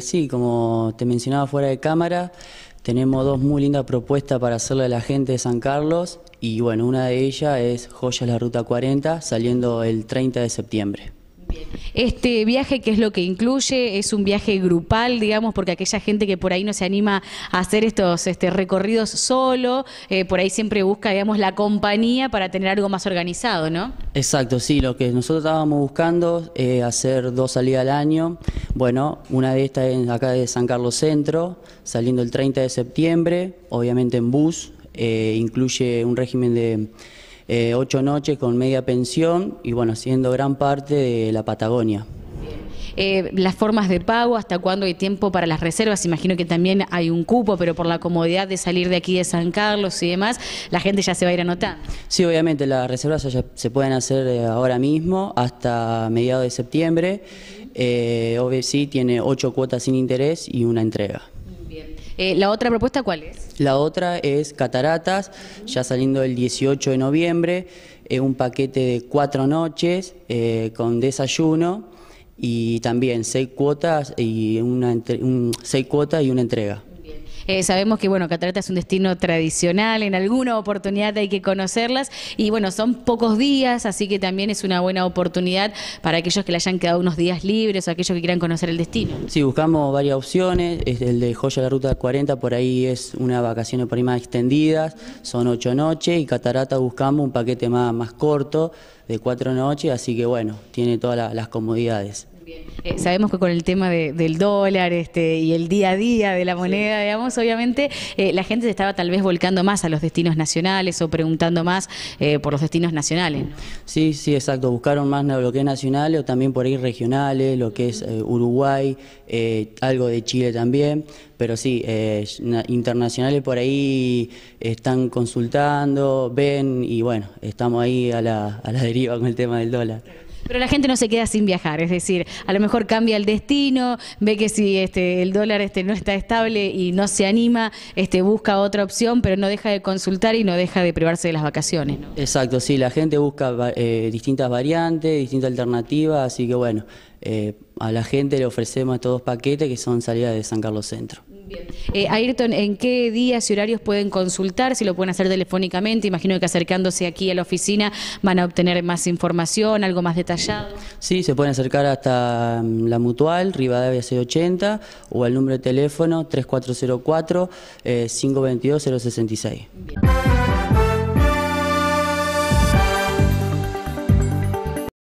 sí, como te mencionaba fuera de cámara, tenemos dos muy lindas propuestas para hacerle a la gente de San Carlos y bueno, una de ellas es Joyas la Ruta 40, saliendo el 30 de septiembre. Este viaje, ¿qué es lo que incluye? ¿Es un viaje grupal, digamos, porque aquella gente que por ahí no se anima a hacer estos este, recorridos solo, eh, por ahí siempre busca, digamos, la compañía para tener algo más organizado, ¿no? Exacto, sí, lo que nosotros estábamos buscando es eh, hacer dos salidas al año. Bueno, una de estas es acá de San Carlos Centro, saliendo el 30 de septiembre, obviamente en bus, eh, incluye un régimen de eh, ocho noches con media pensión y bueno, siendo gran parte de la Patagonia. Eh, las formas de pago, hasta cuándo hay tiempo para las reservas. Imagino que también hay un cupo, pero por la comodidad de salir de aquí de San Carlos y demás, la gente ya se va a ir a anotando. Sí, obviamente, las reservas se pueden hacer eh, ahora mismo hasta mediados de septiembre. Eh, OBC tiene ocho cuotas sin interés y una entrega. Eh, ¿La otra propuesta cuál es? La otra es Cataratas, ya saliendo el 18 de noviembre, eh, un paquete de cuatro noches eh, con desayuno y también seis cuotas y una, seis cuotas y una entrega. Eh, sabemos que, bueno, Catarata es un destino tradicional, en alguna oportunidad hay que conocerlas y, bueno, son pocos días, así que también es una buena oportunidad para aquellos que le hayan quedado unos días libres o aquellos que quieran conocer el destino. Sí, buscamos varias opciones, el de Joya de la Ruta 40 por ahí es una vacaciones por ahí más extendidas, son ocho noches y Catarata buscamos un paquete más, corto de cuatro noches, así que bueno, tiene todas las comodidades. Eh, sabemos que con el tema del dólar este, y el día a día de la moneda, digamos, obviamente eh, la gente se estaba tal vez volcando más a los destinos nacionales o preguntando más eh, por los destinos nacionales. Sí, sí, exacto. Buscaron más lo que es nacional o también por ahí regionales, lo que es Uruguay, algo de Chile también, pero sí, internacionales por ahí están consultando, ven y bueno, estamos ahí a la deriva con el tema del dólar. Pero la gente no se queda sin viajar, es decir, a lo mejor cambia el destino, ve que si este, el dólar este, no está estable y no se anima, este, busca otra opción, pero no deja de consultar y no deja de privarse de las vacaciones. ¿no? Exacto, sí, la gente busca eh, distintas variantes, distintas alternativas, así que bueno, eh, a la gente le ofrecemos estos dos paquetes que son salidas de San Carlos Centro. Bien. Eh, Ayrton, ¿en qué días y horarios pueden consultar? Si lo pueden hacer telefónicamente, imagino que acercándose aquí a la oficina van a obtener más información, algo más detallado. Sí, se pueden acercar hasta mm, la Mutual, Rivadavia 680, o al número de teléfono 3404 522066. 522 066.